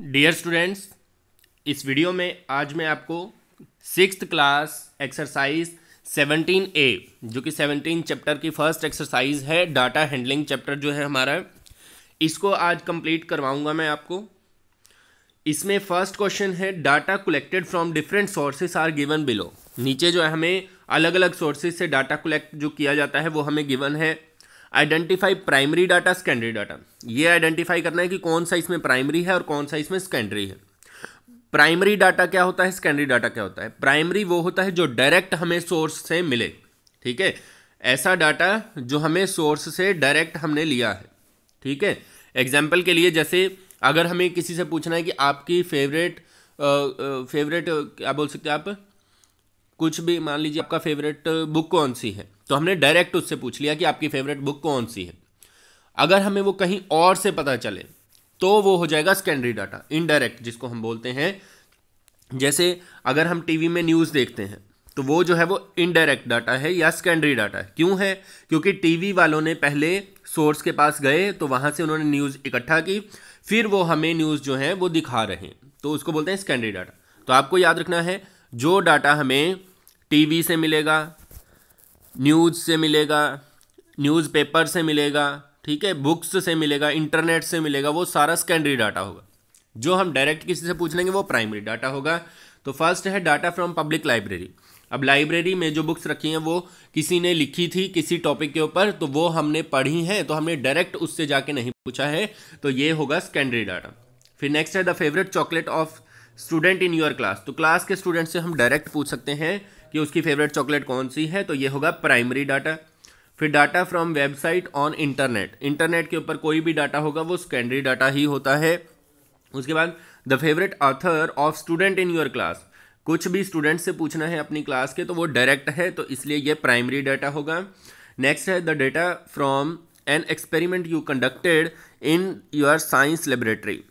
dear students इस video में आज मैं आपको सिक्स क्लास एक्सरसाइज 17 ए जो कि 17 चैप्टर की फर्स्ट एक्सरसाइज है डाटा हैंडलिंग चैप्टर जो है हमारा इसको आज कंप्लीट करवाऊंगा मैं आपको इसमें फर्स्ट क्वेश्चन है data collected from different sources are given below नीचे जो है हमें अलग अलग सोर्सेज से डाटा कलेक्ट जो किया जाता है वो हमें गिवन है identify primary data secondary data ये आइडेंटिफाई करना है कि कौन सा इसमें प्राइमरी है और कौन सा इसमें सेकेंडरी है प्राइमरी डाटा क्या होता है सेकेंडरी डाटा क्या होता है प्राइमरी वो होता है जो डायरेक्ट हमें सोर्स से मिले ठीक है ऐसा डाटा जो हमें सोर्स से डायरेक्ट हमने लिया है ठीक है एग्जाम्पल के लिए जैसे अगर हमें किसी से पूछना है कि आपकी फेवरेट फेवरेट क्या बोल सकते हैं आप कुछ भी मान लीजिए आपका फेवरेट बुक कौन सी है तो हमने डायरेक्ट उससे पूछ लिया कि आपकी फेवरेट बुक कौन सी है अगर हमें वो कहीं और से पता चले तो वो हो जाएगा सेकेंडरी डाटा इनडायरेक्ट जिसको हम बोलते हैं जैसे अगर हम टीवी में न्यूज़ देखते हैं तो वो जो है वो इनडायरेक्ट डाटा है या सेकेंडरी डाटा है क्यों है क्योंकि टीवी वालों ने पहले सोर्स के पास गए तो वहाँ से उन्होंने न्यूज़ इकट्ठा की फिर वो हमें न्यूज़ जो है वो दिखा रहे हैं तो उसको बोलते हैं सेकेंडरी डाटा तो आपको याद रखना है जो डाटा हमें टीवी से मिलेगा न्यूज़ से मिलेगा न्यूज़पेपर से मिलेगा ठीक है बुक्स से मिलेगा इंटरनेट से मिलेगा वो सारा सेकेंडरी डाटा होगा जो हम डायरेक्ट किसी से पूछ लेंगे वो प्राइमरी डाटा होगा तो फर्स्ट है डाटा फ्रॉम पब्लिक लाइब्रेरी अब लाइब्रेरी में जो बुक्स रखी हैं वो किसी ने लिखी थी किसी टॉपिक के ऊपर तो वो हमने पढ़ी हैं तो हमने डायरेक्ट उससे जाके नहीं पूछा है तो ये होगा सेकेंडरी डाटा फिर नेक्स्ट है the favourite chocolate of student in your class तो क्लास के स्टूडेंट से हम डायरेक्ट पूछ सकते हैं कि उसकी फेवरेट चॉकलेट कौन सी है तो ये होगा प्राइमरी डाटा फिर data from website on internet internet के ऊपर कोई भी डाटा होगा वो सेकेंडरी डाटा ही होता है उसके बाद the favourite author of student in your class कुछ भी स्टूडेंट से पूछना है अपनी क्लास के तो वो डायरेक्ट है तो इसलिए ये प्राइमरी डाटा होगा नेक्स्ट है the data from an experiment you conducted in your science laboratory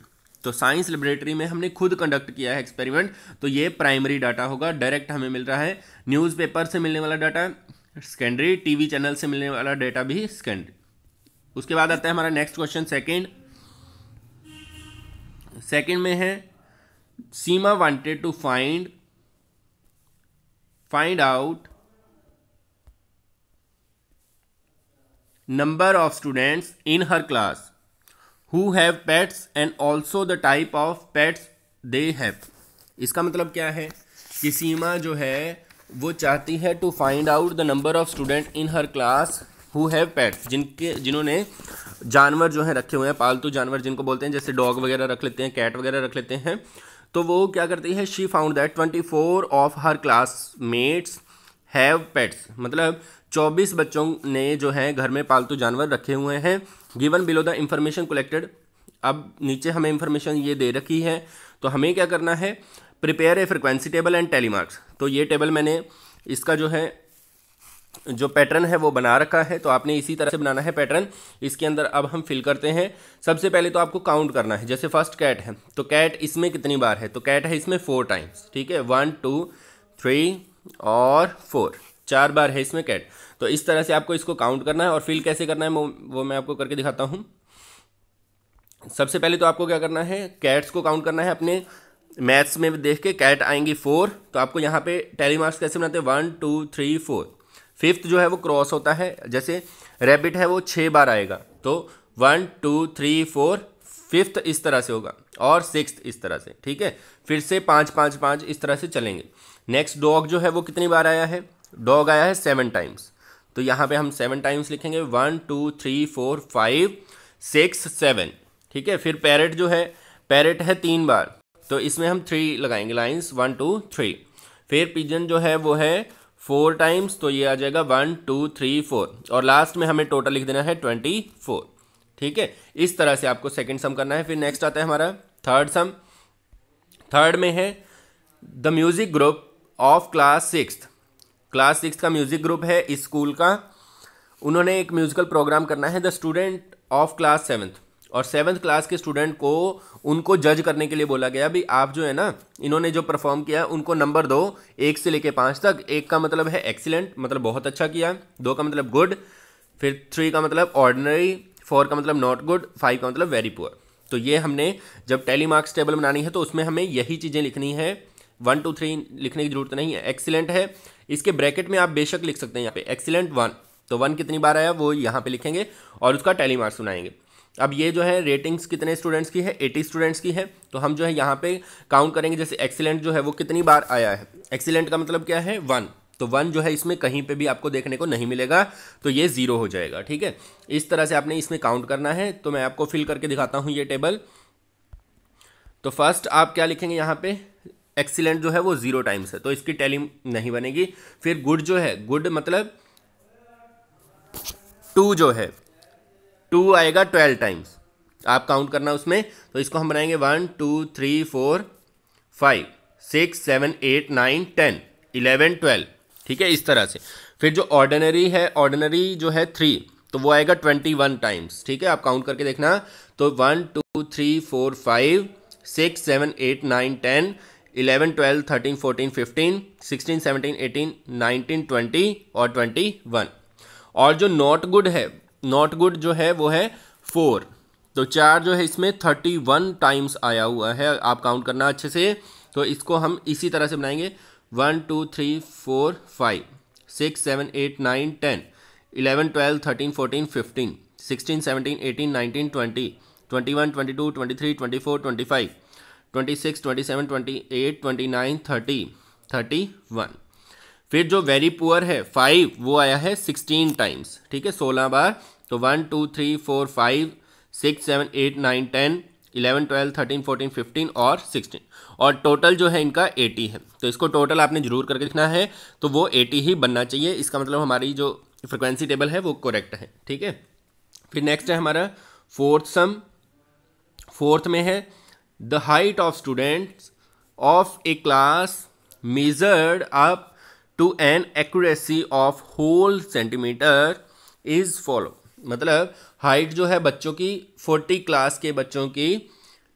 तो साइंस लेबोरेटरी में हमने खुद कंडक्ट किया है एक्सपेरिमेंट तो ये प्राइमरी डाटा होगा डायरेक्ट हमें मिल रहा है न्यूज़पेपर से मिलने वाला डाटा सेकेंडरी टीवी चैनल से मिलने वाला डाटा भी सेकेंडरी उसके बाद आता है हमारा नेक्स्ट क्वेश्चन सेकेंड सेकेंड में है Seema wanted to find find out number of students in her class who have pets and also the type of pets they have इसका मतलब क्या है कि सीमा जो है वो चाहती है to find out the number of student in her class who have pets जिनके जिन्होंने जानवर जो है रखे हुए हैं पालतू जानवर जिनको बोलते हैं जैसे डॉग वगैरह रख लेते हैं कैट वगैरह रख लेते हैं तो वो क्या करती है she found that twenty four of her classmates have pets मतलब 24 बच्चों ने जो है घर में पालतू जानवर रखे हुए हैं given below the information collected अब नीचे हमें इन्फॉर्मेशन ये दे रखी है तो हमें क्या करना है prepare a frequency table and tally marks तो ये टेबल मैंने इसका जो है जो पैटर्न है वो बना रखा है तो आपने इसी तरह से बनाना है पैटर्न इसके अंदर अब हम फिल करते हैं सबसे पहले तो आपको काउंट करना है जैसे फर्स्ट कैट है तो कैट इसमें कितनी बार है तो कैट है इसमें फोर टाइम्स ठीक है वन टू थ्री और फोर चार बार है इसमें कैट तो इस तरह से आपको इसको काउंट करना है और फिल कैसे करना है वो मैं आपको करके दिखाता हूँ सबसे पहले तो आपको क्या करना है कैट्स को काउंट करना है अपने मैथ्स में देख के कैट आएंगी फोर तो आपको यहाँ पे टैली मार्क्स कैसे बनाते हैं one two three four fifth जो है वो क्रॉस होता है जैसे रैबिट है वो छः बार आएगा तो one two three four fifth इस तरह से होगा और सिक्स इस तरह से ठीक है फिर से पाँच पाँच पाँच इस तरह से चलेंगे नेक्स्ट डॉग जो है वो कितनी बार आया है डॉग आया है सेवन टाइम्स तो यहाँ पे हम सेवन टाइम्स लिखेंगे one two three four five six seven ठीक है फिर पैरेट जो है पैरेट है तीन बार तो इसमें हम थ्री लगाएंगे लाइन्स वन टू थ्री फिर पिजन जो है वो है फोर टाइम्स तो ये आ जाएगा वन टू थ्री फोर और लास्ट में हमें टोटल लिख देना है ट्वेंटी फोर ठीक है इस तरह से आपको सेकंड सम करना है फिर नेक्स्ट आता है हमारा थर्ड सम थर्ड में है the music group of class six class six का म्यूज़िक ग्रुप है इस स्कूल का उन्होंने एक म्यूज़िकल प्रोग्राम करना है the student of class seventh और सेवन्थ क्लास के स्टूडेंट को उनको जज करने के लिए बोला गया भी आप जो है ना इन्होंने जो परफॉर्म किया उनको नंबर दो एक से लेके पाँच तक एक का मतलब है एक्सीलेंट मतलब बहुत अच्छा किया दो का मतलब गुड फिर थ्री का मतलब ऑर्डिनरी फोर का मतलब नॉट गुड फाइव का मतलब वेरी पुअर तो ये हमने जब टेली मार्क्स टेबल बनानी है तो उसमें हमें यही चीज़ें लिखनी है वन टू थ्री लिखने की जरूरत नहीं है एक्सीलेंट है इसके ब्रैकेट में आप बेशक लिख सकते हैं यहाँ पे एक्सीलेंट वन तो वन कितनी बार आया वो यहाँ पे लिखेंगे और उसका टैली मार्क्स सुनाएंगे अब ये जो है रेटिंग्स कितने स्टूडेंट्स की है एटी स्टूडेंट्स की है तो हम जो है यहाँ पे काउंट करेंगे जैसे एक्सीलेंट जो है वो कितनी बार आया है एक्सीलेंट का मतलब क्या है वन तो वन जो है इसमें कहीं पे भी आपको देखने को नहीं मिलेगा तो ये ज़ीरो हो जाएगा ठीक है इस तरह से आपने इसमें काउंट करना है तो मैं आपको फिल करके दिखाता हूँ ये टेबल तो फर्स्ट आप क्या लिखेंगे यहाँ पे एक्सीलेंट जो है वो जीरो टाइम्स है तो इसकी टैली नहीं बनेगी फिर गुड जो है गुड मतलब टू जो है टू आएगा ट्वेल्व टाइम्स आप काउंट करना उसमें तो इसको हम बनाएंगे one two three four five six seven eight nine ten eleven twelve ठीक है इस तरह से फिर जो ऑर्डिनरी है ऑर्डिनरी जो है थ्री तो वो आएगा ट्वेंटी वन टाइम्स ठीक है आप काउंट करके देखना तो one two three four five six seven eight nine ten eleven twelve thirteen fourteen fifteen sixteen seventeen eighteen nineteen twenty और ट्वेंटी वन और जो नॉट गुड है नॉट गुड जो है वो है फोर तो चार जो है इसमें थर्टी वन टाइम्स आया हुआ है आप काउंट करना अच्छे से तो इसको हम इसी तरह से बनाएंगे one two three four five six seven eight nine ten eleven twelve thirteen fourteen fifteen sixteen seventeen eighteen nineteen twenty twenty one twenty two twenty three twenty four twenty five twenty six twenty seven twenty eight twenty nine thirty thirty one फिर जो very poor है five वो आया है sixteen times ठीक है सोलह बार तो one two three four five six seven eight nine ten eleven twelve thirteen fourteen fifteen और सिक्सटीन और टोटल जो है इनका एटी है तो इसको टोटल आपने जरूर करके लिखना है तो वो एटी ही बनना चाहिए इसका मतलब हमारी जो फ्रिक्वेंसी टेबल है वो करेक्ट है ठीक है फिर नेक्स्ट है हमारा फोर्थ सम फोर्थ में है the height of students of a class measured up to an accuracy of whole centimetre is follow मतलब हाइट जो है बच्चों की फोर्टी क्लास के बच्चों की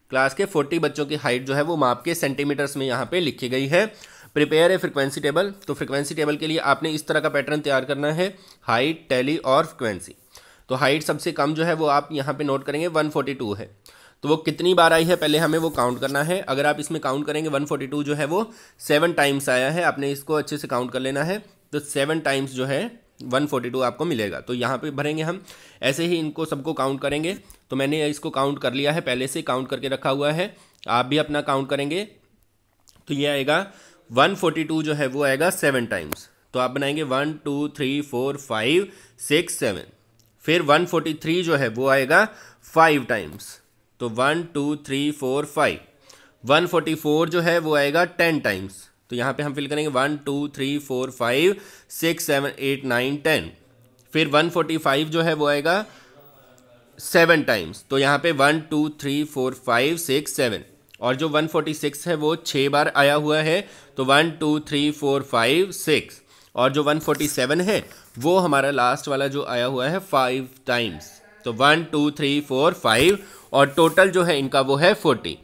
क्लास के फोर्टी बच्चों की हाइट जो है वो माप के सेंटीमीटर्स में यहाँ पे लिखी गई है प्रिपेयर ए फ्रिक्वेंसी टेबल तो फ्रिक्वेंसी टेबल के लिए आपने इस तरह का पैटर्न तैयार करना है हाइट टैली और फ्रिक्वेंसी तो हाइट सबसे कम जो है वो आप यहाँ पे नोट करेंगे 142 है तो वो कितनी बार आई है पहले हमें वो काउंट करना है अगर आप इसमें काउंट करेंगे 142 जो है वो सेवन टाइम्स आया है आपने इसको अच्छे से काउंट कर लेना है तो सेवन टाइम्स जो है 142 आपको मिलेगा तो यहाँ पे भरेंगे हम ऐसे ही इनको सबको काउंट करेंगे तो मैंने इसको काउंट कर लिया है पहले से काउंट करके रखा हुआ है आप भी अपना काउंट करेंगे तो ये आएगा 142 जो है वो आएगा सेवन टाइम्स तो आप बनाएंगे one two three four five six seven फिर 143 जो है वो आएगा फाइव टाइम्स तो one two three four five one forty four जो है वो आएगा टेन टाइम्स तो यहाँ पे हम फिल करेंगे one two three four five six seven eight nine ten फिर वन फोर्टी फाइव जो है वो आएगा सेवन टाइम्स तो यहाँ पे one two three four five six seven और जो वन फोर्टी सिक्स है वो छः बार आया हुआ है तो one two three four five six और जो वन फोर्टी सेवन है वो हमारा लास्ट वाला जो आया हुआ है फाइव टाइम्स तो one two three four five और टोटल जो है इनका वो है फोर्टी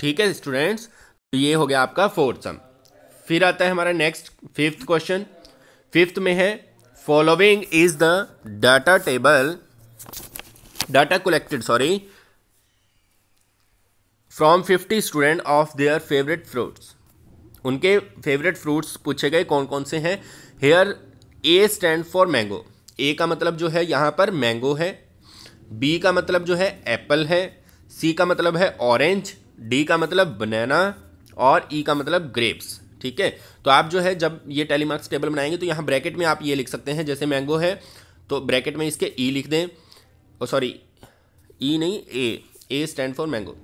ठीक है स्टूडेंट्स तो ये हो गया आपका फोर्थ सम फिर आता है हमारा नेक्स्ट फिफ्थ क्वेश्चन फिफ्थ में है following is the data table data collected sorry from fifty student of their favourite fruits उनके फेवरेट फ्रूट्स पूछे गए कौन कौन से हैं here A stand for mango A का मतलब जो है यहाँ पर मैंगो है बी का मतलब जो है एप्पल है सी का मतलब है ऑरेंज डी का मतलब बनाना और ई e का मतलब ग्रेप्स ठीक है तो आप जो है जब ये टेलीमार्क्स टेबल बनाएंगे तो यहाँ ब्रैकेट में आप ये लिख सकते हैं जैसे मैंगो है तो ब्रैकेट में इसके ई e लिख दें ओ सॉरी ई e नहीं A A stand for mango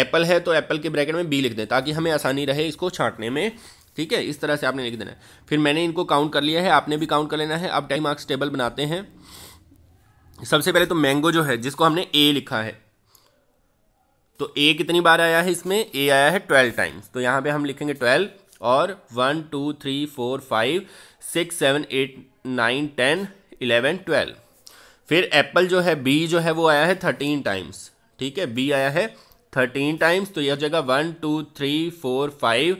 apple है तो एप्पल के ब्रैकेट में बी लिख दें ताकि हमें आसानी रहे इसको छांटने में ठीक है इस तरह से आपने लिख देना है फिर मैंने इनको काउंट कर लिया है आपने भी काउंट कर लेना है अब टाइम मार्क्स टेबल बनाते हैं सबसे पहले तो मैंगो जो है जिसको हमने ए लिखा है तो ए कितनी बार आया है इसमें ए आया है ट्वेल्व टाइम्स तो यहाँ पे हम लिखेंगे ट्वेल्व और one two three four five six seven eight nine ten eleven twelve फिर एप्पल जो है बी जो है वो आया है थर्टीन टाइम्स ठीक है बी आया है थर्टीन टाइम्स तो यह जगह one two three four five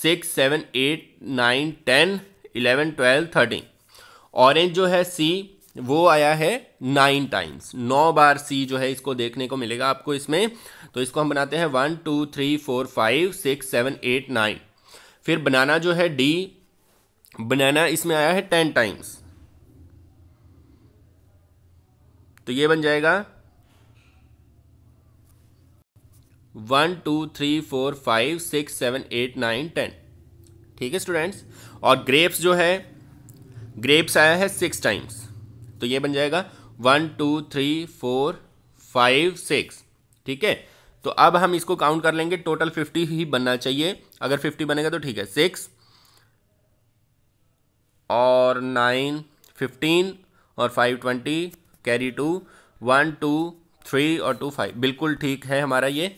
six seven eight nine ten eleven twelve thirteen orange जो है सी वो आया है नाइन टाइम्स नौ बार सी जो है इसको देखने को मिलेगा आपको इसमें तो इसको हम बनाते हैं one two three four five six seven eight nine फिर बनाना जो है डी बनाना इसमें आया है टेन टाइम्स तो ये बन जाएगा one two three four five six seven eight nine ten ठीक है स्टूडेंट्स और ग्रेप्स जो है ग्रेप्स आया है सिक्स टाइम्स तो ये बन जाएगा one two three four five six ठीक है तो अब हम इसको काउंट कर लेंगे टोटल फिफ्टी ही बनना चाहिए अगर फिफ्टी बनेगा तो ठीक है सिक्स और नाइन फिफ्टीन और five twenty carry two one two three और टू फाइव बिल्कुल ठीक है हमारा ये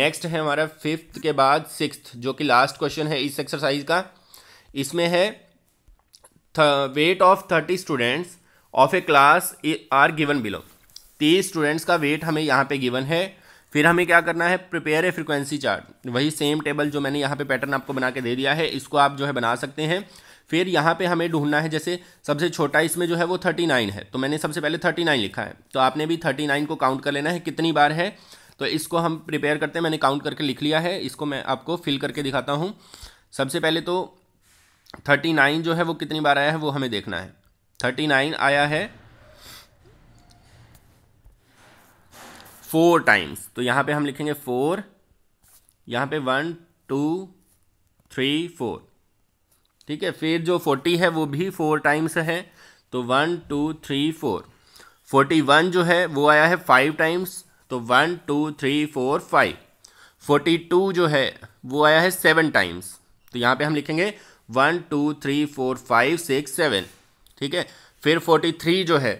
नेक्स्ट है हमारा फिफ्थ के बाद सिक्स जो कि लास्ट क्वेश्चन है इस एक्सरसाइज का इसमें है weight of thirty students of a class are given below तीस स्टूडेंट्स का वेट हमें यहाँ पे गिवन है फिर हमें क्या करना है प्रिपेयर ए फ्रिक्वेंसी चार्ट वही सेम टेबल जो मैंने यहाँ पे पैटर्न आपको बना के दे दिया है इसको आप जो है बना सकते हैं फिर यहाँ पे हमें ढूंढना है जैसे सबसे छोटा इसमें जो है वो थर्टी नाइन है तो मैंने सबसे पहले थर्टी नाइन लिखा है तो आपने भी थर्टी नाइन को काउंट कर लेना है कितनी बार है तो इसको हम प्रिपेयर करते हैं मैंने काउंट करके लिख लिया है इसको मैं आपको फिल करके दिखाता हूँ सबसे पहले तो थर्टी नाइन जो है वो कितनी बार आया है वो हमें देखना है थर्टी नाइन आया है फोर टाइम्स तो यहाँ पे हम लिखेंगे फोर यहाँ पे वन टू थ्री फोर ठीक है फिर जो फोर्टी है वो भी फोर टाइम्स है तो one two three four forty one जो है वो आया है फाइव टाइम्स तो one two three four five forty two जो है वो आया है सेवन टाइम्स तो यहाँ पे हम लिखेंगे one two three four five six seven ठीक है फिर फोर्टी थ्री जो है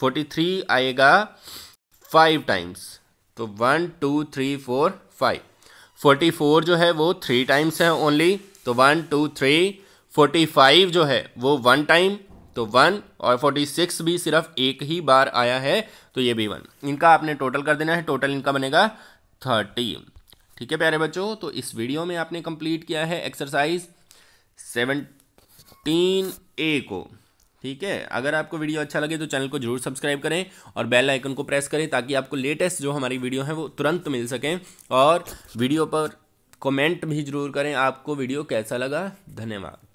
फोर्टी थ्री आएगा फाइव टाइम्स तो one two three four five forty four जो है वो थ्री टाइम्स है ओनली तो one two three forty five जो है वो वन टाइम तो वन और फोर्टी सिक्स भी सिर्फ एक ही बार आया है तो ये भी वन इनका आपने टोटल कर देना है टोटल इनका बनेगा थर्टी ठीक है प्यारे बच्चों तो इस वीडियो में आपने कंप्लीट किया है एक्सरसाइज सेवनटीन ए को ठीक है अगर आपको वीडियो अच्छा लगे तो चैनल को जरूर सब्सक्राइब करें और बेल आइकन को प्रेस करें ताकि आपको लेटेस्ट जो हमारी वीडियो है वो तुरंत मिल सकें और वीडियो पर कमेंट भी जरूर करें आपको वीडियो कैसा लगा धन्यवाद